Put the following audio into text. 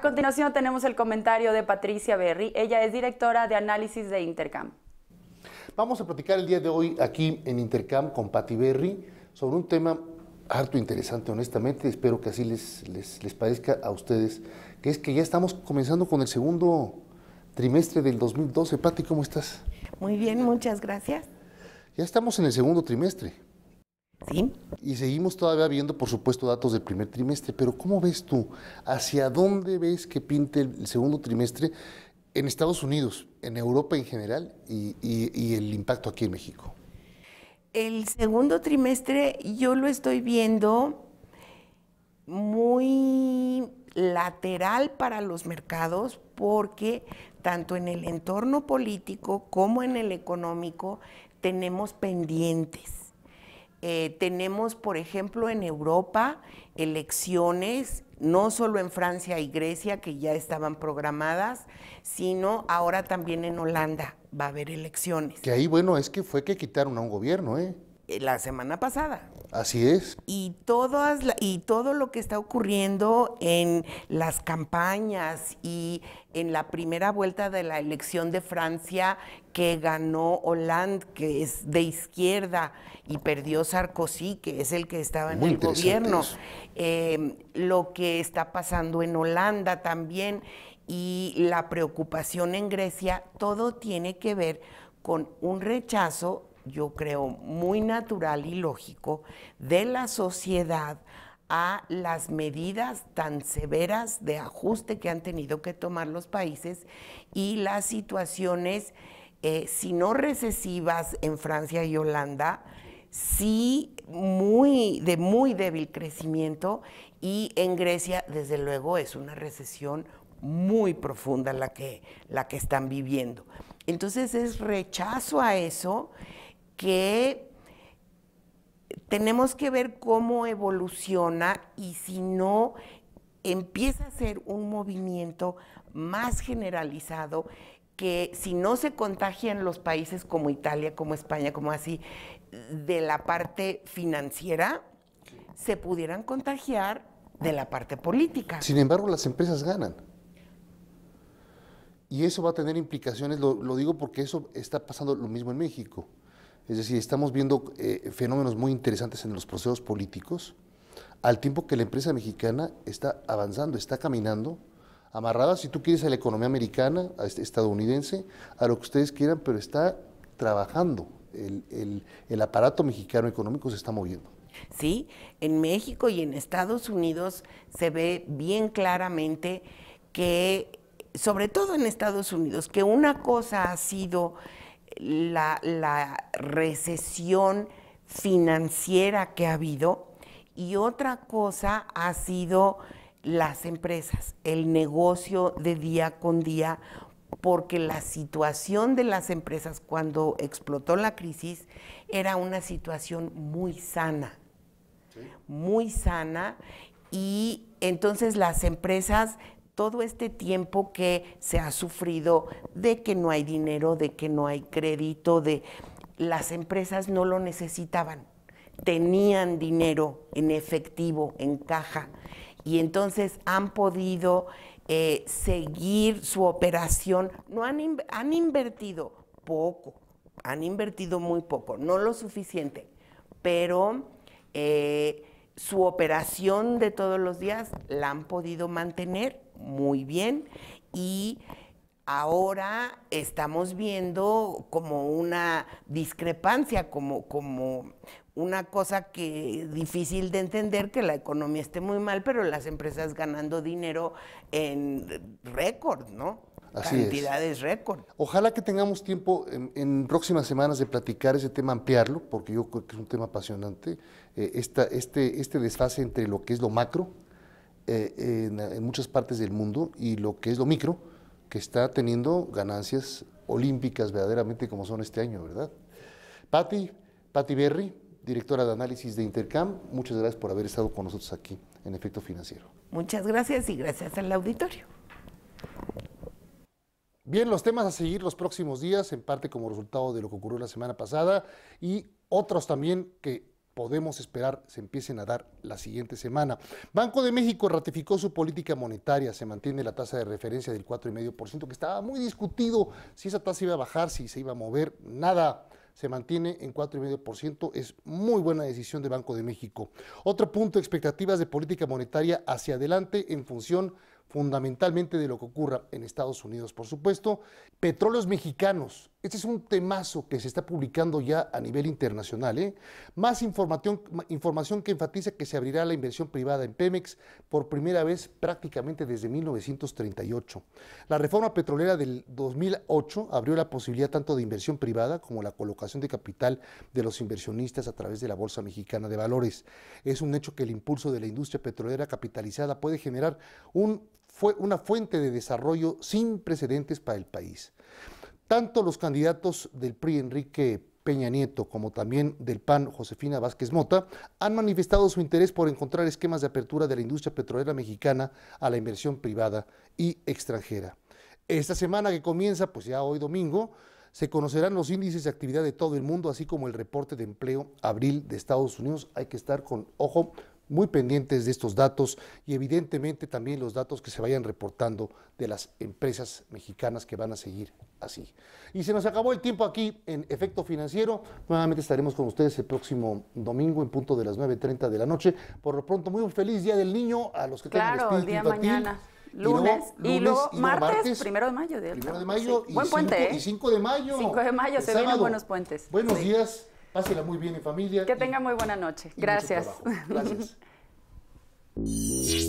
A continuación tenemos el comentario de Patricia Berry. Ella es directora de análisis de Intercam. Vamos a platicar el día de hoy aquí en Intercam con Patti Berry sobre un tema harto interesante, honestamente. Espero que así les, les, parezca a ustedes, que es que ya estamos comenzando con el segundo trimestre del 2012. Pati. ¿cómo estás? Muy bien, muchas gracias. Ya estamos en el segundo trimestre. Y seguimos todavía viendo, por supuesto, datos del primer trimestre, pero ¿cómo ves tú? ¿Hacia dónde ves que pinte el segundo trimestre en Estados Unidos, en Europa en general y el impacto aquí en México? El segundo trimestre yo lo estoy viendo muy lateral para los mercados porque tanto en el entorno político como en el económico tenemos pendientes eh, tenemos, por ejemplo, en Europa elecciones, no solo en Francia y Grecia, que ya estaban programadas, sino ahora también en Holanda va a haber elecciones. Que ahí, bueno, es que fue que quitaron a un gobierno, ¿eh? eh la semana pasada. Así es. Y, todas, y todo lo que está ocurriendo en las campañas y en la primera vuelta de la elección de Francia que ganó Hollande, que es de izquierda, y perdió Sarkozy, que es el que estaba en el gobierno. Em, lo que está pasando en Holanda también y la preocupación en Grecia, todo tiene que ver con un rechazo yo creo, muy natural y lógico de la sociedad a las medidas tan severas de ajuste que han tenido que tomar los países y las situaciones, eh, si no recesivas en Francia y Holanda, sí muy, de muy débil crecimiento y en Grecia, desde luego, es una recesión muy profunda la que, la que están viviendo. Entonces es rechazo a eso que tenemos que ver cómo evoluciona y si no empieza a ser un movimiento más generalizado que si no se contagian los países como Italia, como España, como así, de la parte financiera, se pudieran contagiar de la parte política. Sin embargo, las empresas ganan. Y eso va a tener implicaciones, lo, lo digo porque eso está pasando lo mismo en México. Es decir, estamos viendo eh, fenómenos muy interesantes en los procesos políticos, al tiempo que la empresa mexicana está avanzando, está caminando, amarrada, si tú quieres, a la economía americana, a este estadounidense, a lo que ustedes quieran, pero está trabajando. el aparato mexicano económico se está moviendo. Sí, en México y en Estados Unidos se ve bien claramente que, sobre todo en Estados Unidos, que una cosa ha sido la, recesión financiera que ha habido y otra cosa ha sido las empresas, el negocio de día con día, porque la situación de las empresas cuando explotó la crisis era una situación muy sana, muy sana, y entonces las empresas todo este tiempo que se ha sufrido de que no hay dinero, de que no hay crédito, de las empresas no lo necesitaban. Tenían dinero en efectivo, en caja, y entonces han podido eh, seguir su operación. No han, invertido poco, han invertido muy poco, no lo suficiente, pero eh, su operación de todos los días la han podido mantener muy bien y ahora estamos viendo como una discrepancia, como, como una cosa que difícil de entender que la economía esté muy mal, pero las empresas ganando dinero en récord, ¿no? Así Cantidades récord. Ojalá que tengamos tiempo en, próximas semanas de platicar ese tema, ampliarlo, porque yo creo que es un tema apasionante, eh, este, este desfase entre lo que es lo macro, eh, en, muchas partes del mundo y lo que es lo micro, que está teniendo ganancias olímpicas verdaderamente como son este año, ¿verdad? Patti, Patti Berry, directora de análisis de Intercam, muchas gracias por haber estado con nosotros aquí en Efecto Financiero. Muchas gracias y gracias al auditorio. Bien, los temas a seguir los próximos días, en parte como resultado de lo que ocurrió la semana pasada y otros también que podemos esperar se empiecen a dar la siguiente semana. Banco de México ratificó su política monetaria, se mantiene la tasa de referencia del 4,5%, que estaba muy discutido si esa tasa iba a bajar, si se iba a mover, nada. Se mantiene en 4,5%, es muy buena decisión de Banco de México. Otro punto, expectativas de política monetaria hacia adelante en función fundamentalmente de lo que ocurra en Estados Unidos, por supuesto. Petróleos mexicanos este es un temazo que se está publicando ya a nivel internacional. ¿eh? Más información, información que enfatiza que se abrirá la inversión privada en Pemex por primera vez prácticamente desde 1938. La reforma petrolera del 2008 abrió la posibilidad tanto de inversión privada como la colocación de capital de los inversionistas a través de la Bolsa Mexicana de Valores. Es un hecho que el impulso de la industria petrolera capitalizada puede generar una fuente de desarrollo sin precedentes para el país. Tanto los candidatos del PRI Enrique Peña Nieto como también del PAN Josefina Vázquez Mota han manifestado su interés por encontrar esquemas de apertura de la industria petrolera mexicana a la inversión privada y extranjera. Esta semana que comienza, pues ya hoy domingo, se conocerán los índices de actividad de todo el mundo, así como el reporte de empleo abril de Estados Unidos. Hay que estar con ojo muy pendientes de estos datos y evidentemente también los datos que se vayan reportando de las empresas mexicanas que van a seguir así. Y se nos acabó el tiempo aquí en Efecto Financiero. Nuevamente estaremos con ustedes el próximo domingo en punto de las 9.30 de la noche. Por lo pronto, muy feliz Día del Niño a los que claro, tengan el día mañana. Lunes y luego, martes, primero de mayo. De primero de mayo y, Buen ¿eh? de mayo. 5 de mayo, se buenos puentes. Buenos días. Pásela muy bien en familia. Que tenga muy buena noche. Gracias. Gracias.